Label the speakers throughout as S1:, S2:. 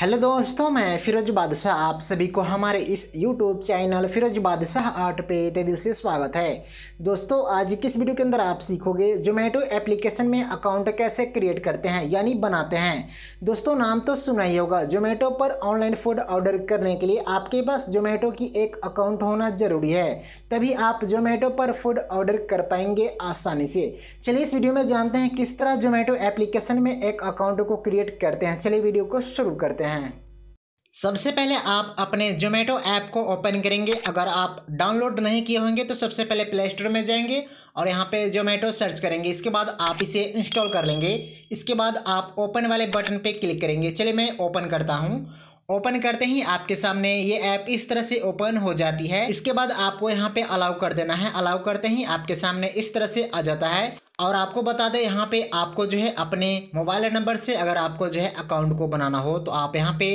S1: hello दोस्तों मैं फिरोज बादशाह आप सभी को हमारे इस यूट्यूब चैनल फिरोज बादशाह आर्ट पे ते दिल से स्वागत है दोस्तों आज किस वीडियो के अंदर आप सीखोगे जोमेटो एप्लीकेशन में अकाउंट कैसे क्रिएट करते हैं यानी बनाते हैं दोस्तों नाम तो सुना ही होगा जोमेटो पर ऑनलाइन फूड ऑर्डर करने के लिए आपके पास जोमेटो की एक अकाउंट होना ज़रूरी है तभी आप जोमेटो पर फूड ऑर्डर कर पाएंगे आसानी से चलिए इस वीडियो में जानते हैं किस तरह जोमेटो एप्लीकेशन में एक अकाउंट को क्रिएट करते हैं चलिए वीडियो को शुरू करते हैं हैं सबसे पहले आप अपने जोमेटो ऐप को ओपन करेंगे अगर आप डाउनलोड नहीं किए होंगे तो सबसे पहले प्ले स्टोर में जाएंगे और यहाँ पे जोमेटो सर्च करेंगे इसके बाद आप इसे इंस्टॉल कर लेंगे इसके बाद आप ओपन वाले बटन पे क्लिक करेंगे चलिए मैं ओपन करता हूँ ओपन करते ही आपके सामने ये ऐप इस तरह से ओपन हो जाती है इसके बाद आपको यहाँ पे अलाउ कर देना है अलाउ करते ही आपके सामने इस तरह से आ जाता है और आपको बता दें यहाँ पे आपको जो है अपने मोबाइल नंबर से अगर आपको जो है अकाउंट को बनाना हो तो आप यहाँ पे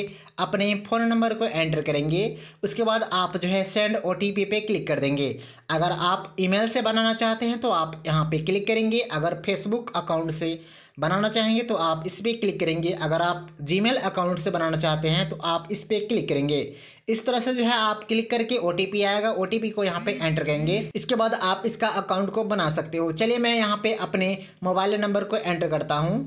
S1: अपने फ़ोन नंबर को एंटर करेंगे उसके बाद आप जो है सेंड ओ पे क्लिक कर देंगे अगर आप ईमेल से बनाना चाहते हैं तो आप यहाँ पे क्लिक करेंगे अगर फेसबुक अकाउंट से बनाना चाहेंगे तो आप इस पर क्लिक करेंगे अगर आप जी अकाउंट से बनाना चाहते हैं तो आप इस पर क्लिक करेंगे इस तरह से जो है आप क्लिक करके ओ आएगा ओ को यहाँ पे एंटर करेंगे इसके बाद आप इसका अकाउंट को बना सकते हो चलिए मैं यहाँ पे अपने मोबाइल नंबर को एंटर करता हूँ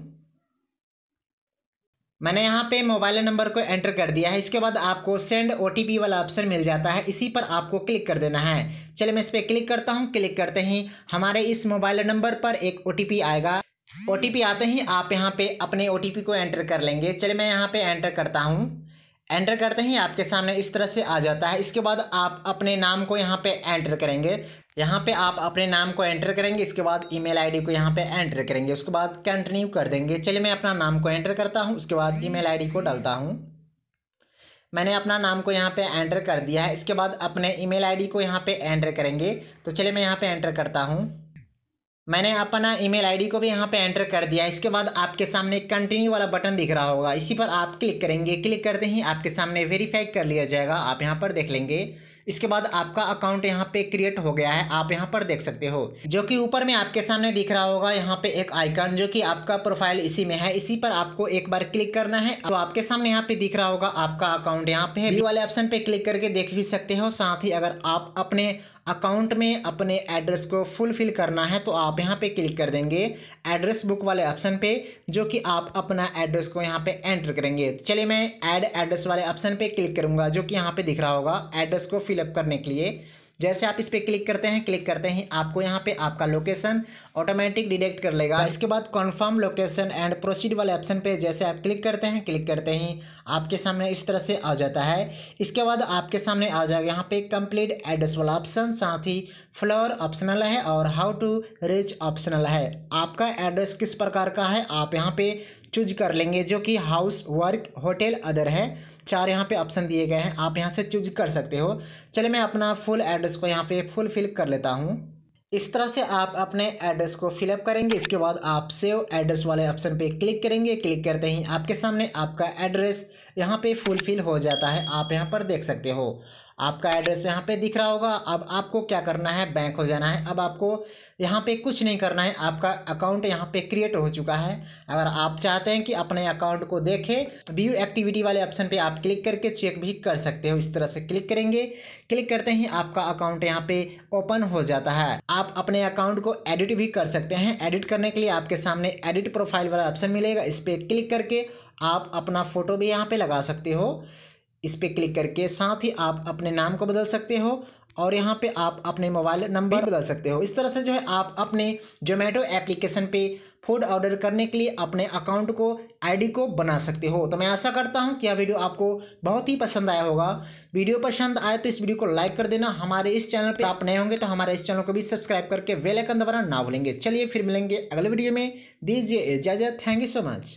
S1: मैंने यहाँ पे मोबाइल नंबर को एंटर कर दिया है इसके बाद आपको सेंड ओ वाला ऑप्शन मिल जाता है इसी पर आपको क्लिक कर देना है चलिए मैं इस पर क्लिक करता हूँ क्लिक करते ही हमारे इस मोबाइल नंबर पर एक ओ आएगा ओ आते ही आप यहाँ पे अपने ओ को एंटर कर लेंगे चलिए मैं यहाँ पे एंटर करता हूँ एंटर करते ही आपके सामने इस तरह से आ जाता है इसके बाद आप अपने नाम को यहाँ पे एंटर करेंगे यहाँ पे आप अपने नाम को एंटर करेंगे इसके बाद ईमेल आईडी को यहाँ पे एंटर करेंगे उसके बाद कंटिन्यू कर देंगे चलिए मैं अपना नाम को एंटर करता हूँ उसके बाद ई मेल को डालता हूँ मैंने अपना नाम को यहाँ पर एंटर कर दिया है इसके बाद अपने ई मेल को यहाँ पर एंटर करेंगे तो चलिए मैं यहाँ पर एंटर करता हूँ मैंने अपना ईमेल आईडी को भी यहाँ पे एंटर कर दिया इसके बाद आपके सामने कंटिन्यू वाला बटन दिख रहा होगा इसी पर आप क्लिक करेंगे क्लिक करते ही आपके सामने वेरीफाई कर लिया जाएगा आप यहाँ पर देख लेंगे इसके बाद आपका अकाउंट यहाँ पे क्रिएट हो गया है आप यहाँ पर देख सकते हो जो कि ऊपर में आपके सामने दिख रहा होगा यहाँ पे एक आइकन जो कि आपका प्रोफाइल इसी में है इसी पर आपको एक बार क्लिक करना है तो आपके सामने यहाँ पे दिख रहा होगा आपका अकाउंट यहाँ पे है वाले ऑप्शन पे क्लिक करके देख भी सकते हो साथ ही अगर आप अपने अकाउंट में अपने एड्रेस को फुलफिल करना है तो आप यहाँ पे क्लिक कर देंगे एड्रेस बुक वाले ऑप्शन पे जो कि आप अपना एड्रेस को यहाँ पे एंटर करेंगे तो चलिए मैं ऐड एड्रेस वाले ऑप्शन पे क्लिक करूंगा जो कि यहाँ पे दिख रहा होगा एड्रेस को फिल फिलअप करने के लिए जैसे आप इस पर क्लिक करते हैं क्लिक करते ही आपको यहाँ पे आपका लोकेशन ऑटोमेटिक डिटेक्ट कर लेगा इसके बाद कॉन्फर्म लोकेशन एंड प्रोसीड वाले ऑप्शन पे जैसे आप क्लिक करते हैं क्लिक करते ही आपके सामने इस तरह से आ जाता है इसके बाद आपके सामने आ जाएगा यहाँ पे कंप्लीट एड्रेस वाला ऑप्शन साथ ही फ्लोर ऑप्शनल है और हाउ टू रिच ऑप्शनल है आपका एड्रेस किस प्रकार का है आप यहाँ पे चूज कर लेंगे जो कि हाउस वर्क होटल अदर है चार यहाँ पे ऑप्शन दिए गए हैं आप यहाँ से चूज कर सकते हो चले मैं अपना फुल एड्रेस को यहाँ पे फुलफिल कर लेता हूँ इस तरह से आप अपने एड्रेस को फिलअप करेंगे इसके बाद आप सेव एड्रेस वाले ऑप्शन पे क्लिक करेंगे क्लिक करते ही आपके सामने आपका एड्रेस यहाँ पे फुलफिल हो जाता है आप यहाँ पर देख सकते हो आपका एड्रेस यहाँ पे दिख रहा होगा अब आपको क्या करना है बैंक हो जाना है अब आपको यहाँ पे कुछ नहीं करना है आपका अकाउंट यहाँ पे क्रिएट हो चुका है अगर आप चाहते हैं कि अपने अकाउंट को देखें व्यू एक्टिविटी वाले ऑप्शन पे आप क्लिक करके चेक भी कर सकते हो इस तरह से क्लिक करेंगे क्लिक करते ही आपका अकाउंट यहाँ पर ओपन हो जाता है आप अपने अकाउंट को एडिट भी कर सकते हैं एडिट करने के लिए आपके सामने एडिट प्रोफाइल वाला ऑप्शन मिलेगा इस पर क्लिक करके आप अपना फ़ोटो भी यहाँ पे लगा सकते हो इस पर क्लिक करके साथ ही आप अपने नाम को बदल सकते हो और यहाँ पे आप अपने मोबाइल नंबर बदल सकते हो इस तरह से जो है आप अपने जोमेटो एप्लीकेशन पे फूड ऑर्डर करने के लिए अपने अकाउंट को आईडी को बना सकते हो तो मैं आशा करता हूँ कि यह वीडियो आपको बहुत ही पसंद आया होगा वीडियो पसंद आए तो इस वीडियो को लाइक कर देना हमारे इस चैनल पर आप नए होंगे तो हमारे इस चैनल को भी सब्सक्राइब करके वेलाइकन आइकन दबाना ना भूलेंगे चलिए फिर मिलेंगे अगले वीडियो में दीजिए इजाज़त थैंक यू सो मच